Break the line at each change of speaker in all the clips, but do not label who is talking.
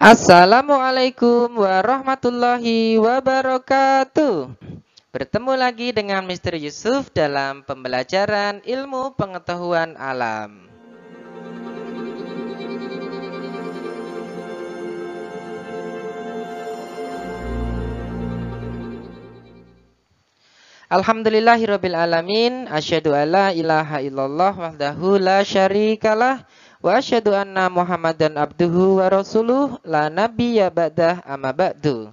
Assalamualaikum warahmatullahi wabarakatuh. Bertemu lagi dengan Mr. Yusuf dalam pembelajaran ilmu pengetahuan alam. Alhamdulillahirrabbilalamin alamin, ala ilaha illallah wahdahu la syarikalah Wa asyhadu anna Muhammadan abduhu wa rasuluh la nabiyya ba'dah amma ba'du.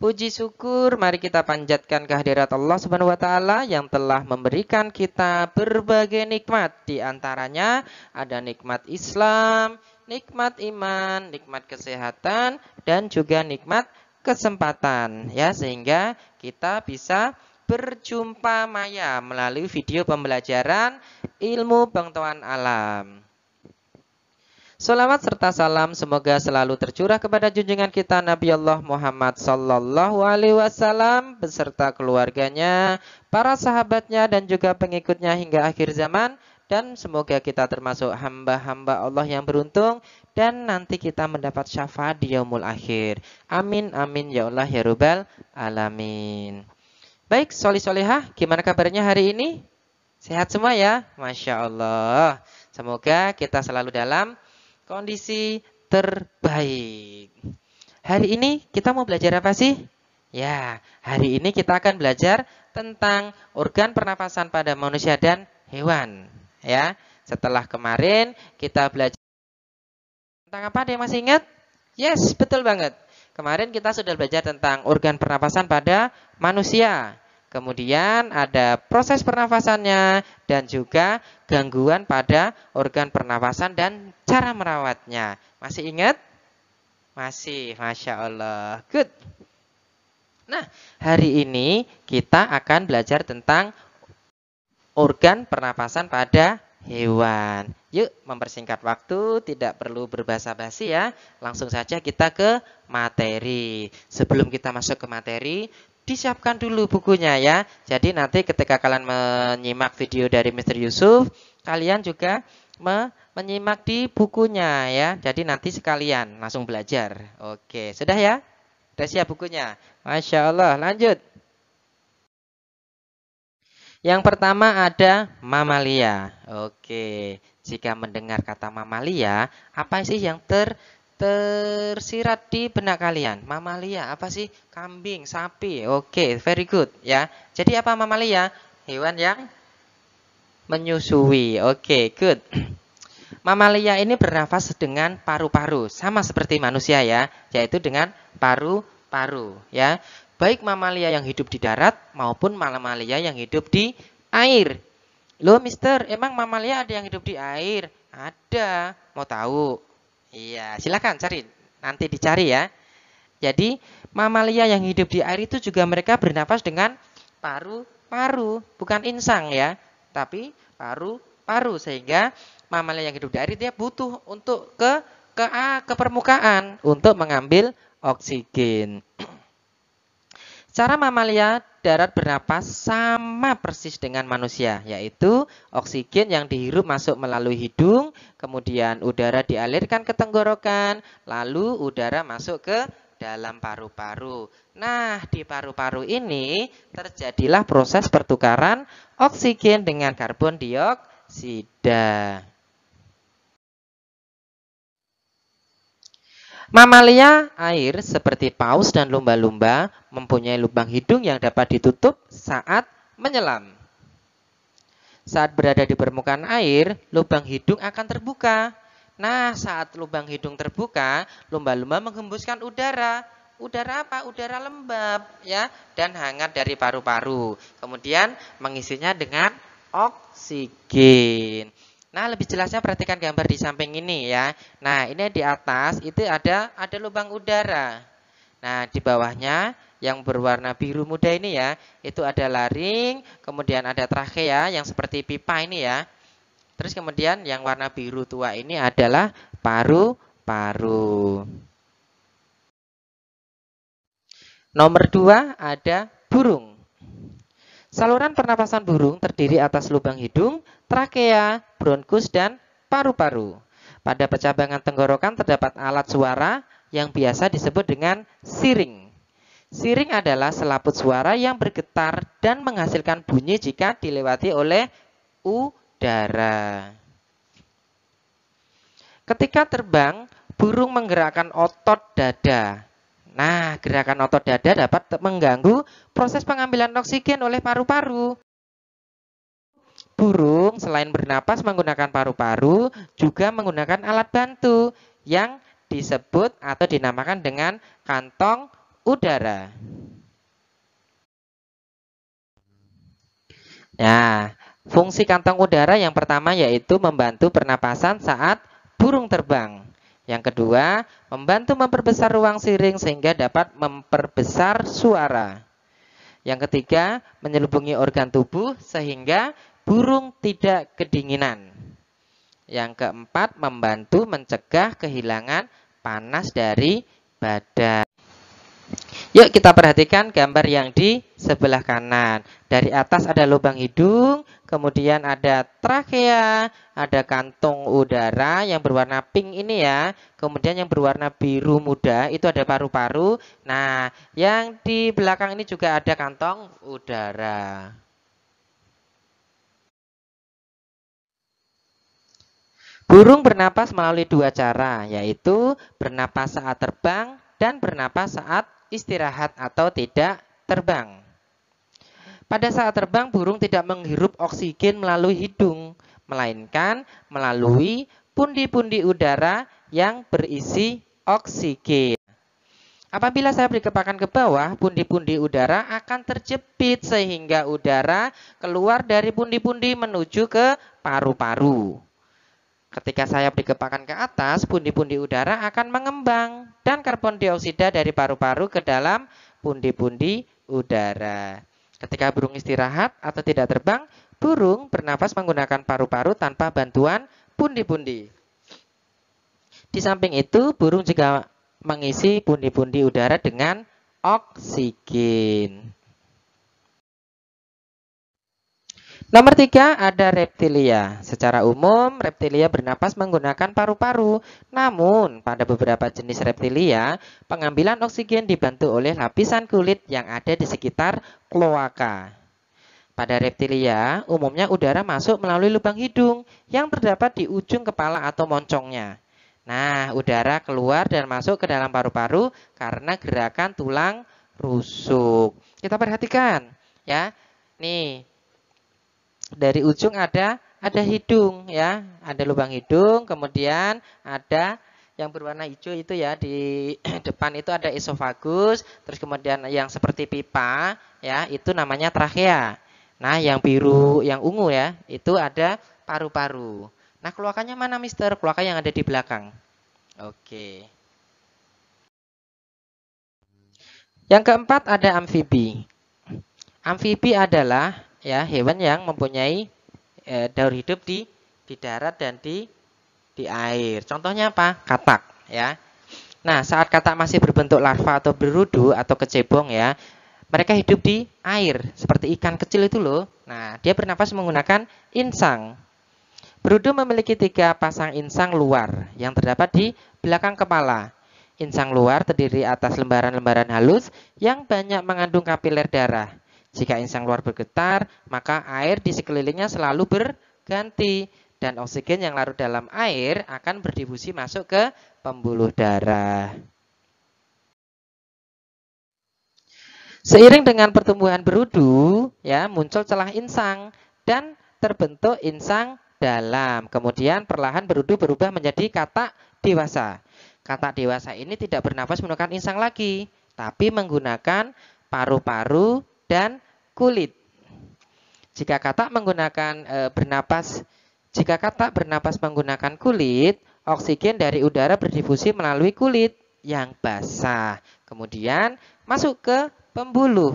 Puji syukur mari kita panjatkan kehadirat Allah Subhanahu wa taala yang telah memberikan kita berbagai nikmat di antaranya ada nikmat Islam, nikmat iman, nikmat kesehatan dan juga nikmat kesempatan ya sehingga kita bisa berjumpa maya melalui video pembelajaran ilmu pengetahuan alam. Salawat serta salam semoga selalu tercurah kepada junjungan kita Nabi Allah Muhammad Sallallahu Alaihi Wasallam beserta keluarganya, para sahabatnya dan juga pengikutnya hingga akhir zaman dan semoga kita termasuk hamba-hamba Allah yang beruntung dan nanti kita mendapat syafaat di yaumul akhir. Amin amin ya Allah ya Rubal alamin. Baik, soli solihah, gimana kabarnya hari ini? Sehat semua ya? Masya Allah. Semoga kita selalu dalam kondisi terbaik. Hari ini kita mau belajar apa sih? Ya, hari ini kita akan belajar tentang organ pernafasan pada manusia dan hewan. Ya, setelah kemarin kita belajar tentang apa? Ada masih ingat? Yes, betul banget. Kemarin kita sudah belajar tentang organ pernapasan pada manusia kemudian ada proses pernafasannya dan juga gangguan pada organ pernafasan dan cara merawatnya. Masih ingat? Masih, Masya Allah. Good. Nah, hari ini kita akan belajar tentang organ pernapasan pada hewan. Yuk, mempersingkat waktu, tidak perlu berbahasa basi ya. Langsung saja kita ke materi. Sebelum kita masuk ke materi, disiapkan dulu bukunya ya. Jadi nanti ketika kalian menyimak video dari Mr. Yusuf, kalian juga me menyimak di bukunya ya. Jadi nanti sekalian langsung belajar. Oke, sudah ya? Sudah siap bukunya? Masya Allah, lanjut. Yang pertama ada mamalia. Oke, jika mendengar kata mamalia, apa sih yang ter tersirat di benak kalian. Mamalia apa sih? Kambing, sapi. Oke, okay, very good ya. Jadi apa mamalia? Hewan yang menyusui. Oke, okay, good. Mamalia ini bernafas dengan paru-paru, sama seperti manusia ya, yaitu dengan paru-paru ya. Baik mamalia yang hidup di darat maupun mamalia yang hidup di air. Loh, mister, emang mamalia ada yang hidup di air? Ada. Mau tahu? Iya, silakan cari. Nanti dicari ya. Jadi mamalia yang hidup di air itu juga mereka bernapas dengan paru-paru, bukan insang ya, tapi paru-paru sehingga mamalia yang hidup di air dia butuh untuk ke ke ke permukaan untuk mengambil oksigen. Cara mamalia darat bernapas sama persis dengan manusia, yaitu oksigen yang dihirup masuk melalui hidung, kemudian udara dialirkan ke tenggorokan, lalu udara masuk ke dalam paru-paru. Nah, di paru-paru ini terjadilah proses pertukaran oksigen dengan karbon dioksida. Mamalia air seperti paus dan lumba-lumba mempunyai lubang hidung yang dapat ditutup saat menyelam. Saat berada di permukaan air, lubang hidung akan terbuka. Nah, saat lubang hidung terbuka, lumba-lumba menghembuskan udara. Udara apa? Udara lembab ya dan hangat dari paru-paru. Kemudian mengisinya dengan oksigen. Nah, lebih jelasnya perhatikan gambar di samping ini ya. Nah, ini di atas itu ada ada lubang udara. Nah, di bawahnya yang berwarna biru muda ini ya, itu ada laring, kemudian ada trakea ya, yang seperti pipa ini ya. Terus kemudian yang warna biru tua ini adalah paru-paru. Nomor dua ada burung. Saluran pernapasan burung terdiri atas lubang hidung, trakea, ya, bronkus, dan paru-paru. Pada percabangan tenggorokan terdapat alat suara yang biasa disebut dengan siring. Siring adalah selaput suara yang bergetar dan menghasilkan bunyi jika dilewati oleh udara. Ketika terbang, burung menggerakkan otot dada. Nah, gerakan otot dada dapat mengganggu proses pengambilan oksigen oleh paru-paru Burung selain bernapas menggunakan paru-paru juga menggunakan alat bantu yang disebut atau dinamakan dengan kantong udara. Nah, fungsi kantong udara yang pertama yaitu membantu pernapasan saat burung terbang. Yang kedua, membantu memperbesar ruang siring sehingga dapat memperbesar suara. Yang ketiga, menyelubungi organ tubuh sehingga burung tidak kedinginan. Yang keempat, membantu mencegah kehilangan panas dari badan. Yuk kita perhatikan gambar yang di sebelah kanan. Dari atas ada lubang hidung, kemudian ada trakea, ada kantung udara yang berwarna pink ini ya. Kemudian yang berwarna biru muda itu ada paru-paru. Nah, yang di belakang ini juga ada kantong udara. Burung bernapas melalui dua cara, yaitu bernapas saat terbang dan bernapas saat istirahat atau tidak terbang. Pada saat terbang, burung tidak menghirup oksigen melalui hidung, melainkan melalui pundi-pundi udara yang berisi oksigen. Apabila saya beri kepakan ke bawah, pundi-pundi udara akan terjepit sehingga udara keluar dari pundi-pundi menuju ke paru-paru. Ketika sayap dikepakkan ke atas, pundi-pundi udara akan mengembang dan karbon dioksida dari paru-paru ke dalam pundi-pundi udara. Ketika burung istirahat atau tidak terbang, burung bernafas menggunakan paru-paru tanpa bantuan pundi-pundi. Di samping itu, burung juga mengisi pundi-pundi udara dengan oksigen. Nomor tiga ada reptilia. Secara umum, reptilia bernapas menggunakan paru-paru. Namun, pada beberapa jenis reptilia, pengambilan oksigen dibantu oleh lapisan kulit yang ada di sekitar kloaka. Pada reptilia, umumnya udara masuk melalui lubang hidung yang terdapat di ujung kepala atau moncongnya. Nah, udara keluar dan masuk ke dalam paru-paru karena gerakan tulang rusuk. Kita perhatikan, ya. Nih, dari ujung ada ada hidung ya, ada lubang hidung, kemudian ada yang berwarna hijau itu ya di depan itu ada esofagus, terus kemudian yang seperti pipa ya itu namanya trakea. Nah, yang biru, yang ungu ya, itu ada paru-paru. Nah, keluakannya mana, Mister? Keluakan yang ada di belakang. Oke. Yang keempat ada amfibi. Amfibi adalah ya hewan yang mempunyai e, daur hidup di di darat dan di di air. Contohnya apa? Katak, ya. Nah, saat katak masih berbentuk larva atau berudu atau kecebong ya, mereka hidup di air seperti ikan kecil itu loh. Nah, dia bernapas menggunakan insang. Berudu memiliki tiga pasang insang luar yang terdapat di belakang kepala. Insang luar terdiri atas lembaran-lembaran halus yang banyak mengandung kapiler darah. Jika insang luar bergetar, maka air di sekelilingnya selalu berganti dan oksigen yang larut dalam air akan berdifusi masuk ke pembuluh darah. Seiring dengan pertumbuhan berudu, ya muncul celah insang dan terbentuk insang dalam. Kemudian perlahan berudu berubah menjadi katak dewasa. Katak dewasa ini tidak bernafas menggunakan insang lagi, tapi menggunakan paru-paru dan kulit. Jika katak menggunakan e, bernapas jika katak bernapas menggunakan kulit, oksigen dari udara berdifusi melalui kulit yang basah. Kemudian masuk ke pembuluh.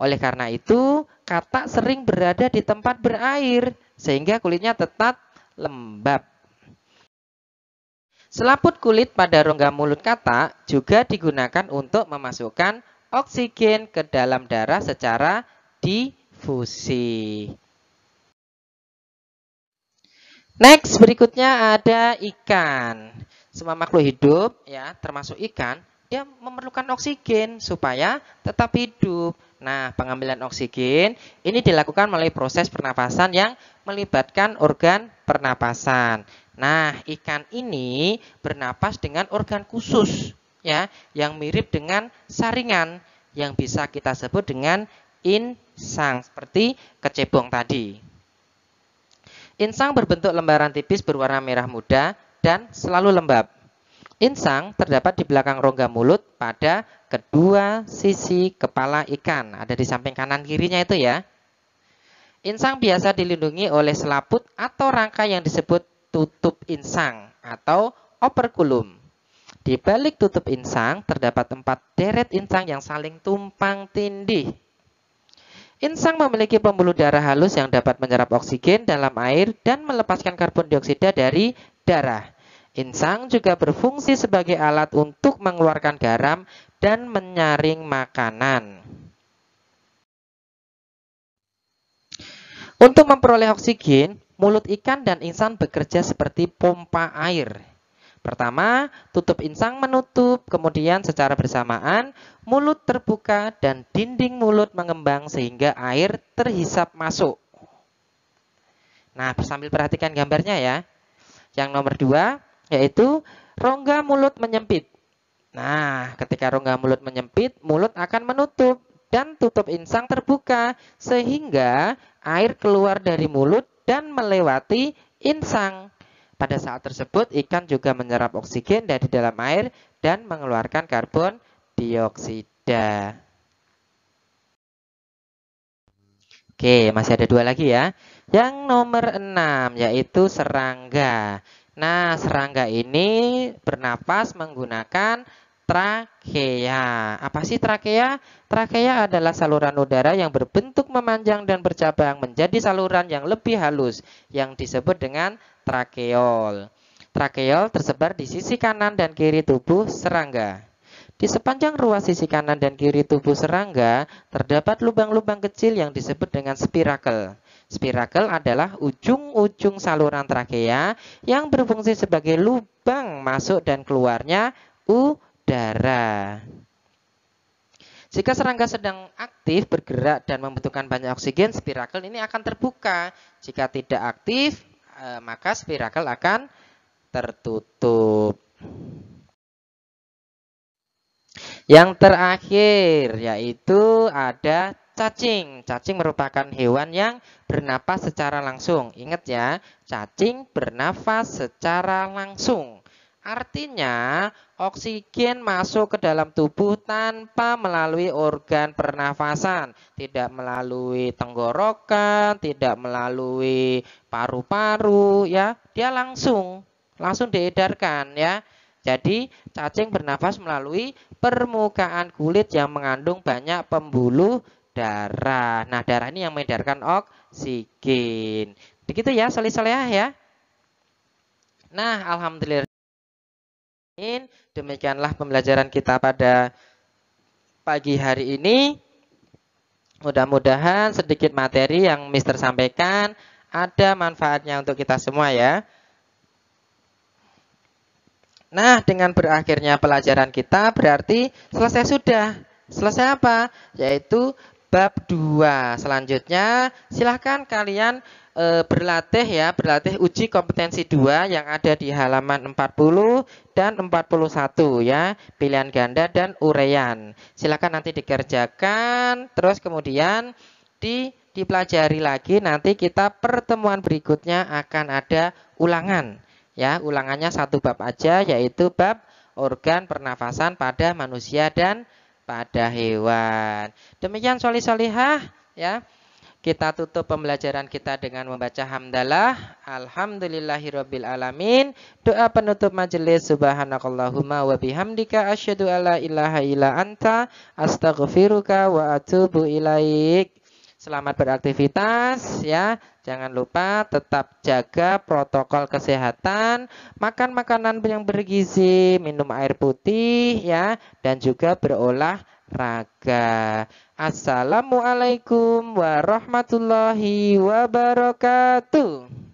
Oleh karena itu, katak sering berada di tempat berair sehingga kulitnya tetap lembab. Selaput kulit pada rongga mulut katak juga digunakan untuk memasukkan oksigen ke dalam darah secara difusi. Next, berikutnya ada ikan. Semua makhluk hidup, ya, termasuk ikan, dia memerlukan oksigen supaya tetap hidup. Nah, pengambilan oksigen ini dilakukan melalui proses pernapasan yang melibatkan organ pernapasan. Nah, ikan ini bernapas dengan organ khusus ya yang mirip dengan saringan yang bisa kita sebut dengan insang seperti kecebong tadi. Insang berbentuk lembaran tipis berwarna merah muda dan selalu lembab. Insang terdapat di belakang rongga mulut pada kedua sisi kepala ikan, ada di samping kanan kirinya itu ya. Insang biasa dilindungi oleh selaput atau rangka yang disebut tutup insang atau operculum. Di balik tutup insang terdapat empat deret insang yang saling tumpang tindih. Insang memiliki pembuluh darah halus yang dapat menyerap oksigen dalam air dan melepaskan karbon dioksida dari darah. Insang juga berfungsi sebagai alat untuk mengeluarkan garam dan menyaring makanan. Untuk memperoleh oksigen, mulut ikan dan insang bekerja seperti pompa air. Pertama, tutup insang menutup, kemudian secara bersamaan mulut terbuka dan dinding mulut mengembang sehingga air terhisap masuk. Nah, sambil perhatikan gambarnya ya. Yang nomor dua, yaitu rongga mulut menyempit. Nah, ketika rongga mulut menyempit, mulut akan menutup dan tutup insang terbuka sehingga air keluar dari mulut dan melewati insang. Pada saat tersebut, ikan juga menyerap oksigen dari dalam air dan mengeluarkan karbon dioksida. Oke, masih ada dua lagi ya. Yang nomor enam yaitu serangga. Nah, serangga ini bernapas menggunakan trakea. Apa sih trakea? Trakea adalah saluran udara yang berbentuk memanjang dan bercabang menjadi saluran yang lebih halus yang disebut dengan trakeol. Trakeol tersebar di sisi kanan dan kiri tubuh serangga. Di sepanjang ruas sisi kanan dan kiri tubuh serangga, terdapat lubang-lubang kecil yang disebut dengan spirakel. Spirakel adalah ujung-ujung saluran trakea yang berfungsi sebagai lubang masuk dan keluarnya udara. Jika serangga sedang aktif, bergerak, dan membutuhkan banyak oksigen, spirakel ini akan terbuka. Jika tidak aktif, Eh, maka spiral akan tertutup. Yang terakhir yaitu ada cacing. Cacing merupakan hewan yang bernapas secara langsung. Ingat ya, cacing bernafas secara langsung. Artinya, Oksigen masuk ke dalam tubuh tanpa melalui organ pernafasan, tidak melalui tenggorokan, tidak melalui paru-paru ya. Dia langsung langsung diedarkan ya. Jadi cacing bernafas melalui permukaan kulit yang mengandung banyak pembuluh darah. Nah, darah ini yang mengedarkan oksigen. Begitu ya, selesai ya. Nah, alhamdulillah Amin. demikianlah pembelajaran kita pada pagi hari ini. Mudah-mudahan sedikit materi yang Mister sampaikan ada manfaatnya untuk kita semua ya. Nah, dengan berakhirnya pelajaran kita berarti selesai sudah. Selesai apa? Yaitu bab 2. Selanjutnya, silahkan kalian e, berlatih ya, berlatih uji kompetensi 2 yang ada di halaman 40 dan 41 ya, pilihan ganda dan urean. Silakan nanti dikerjakan terus kemudian di dipelajari lagi nanti kita pertemuan berikutnya akan ada ulangan ya, ulangannya satu bab aja yaitu bab organ pernafasan pada manusia dan pada hewan. Demikian soli solihah ya. Kita tutup pembelajaran kita dengan membaca hamdalah. Alhamdulillahirabbil alamin. Doa penutup majelis subhanakallahumma wa bihamdika asyhadu alla ilaha illa anta astaghfiruka wa atubu ilaik. Selamat beraktivitas ya. Jangan lupa tetap jaga protokol kesehatan, makan makanan yang bergizi, minum air putih ya dan juga berolah raga. Assalamualaikum warahmatullahi wabarakatuh.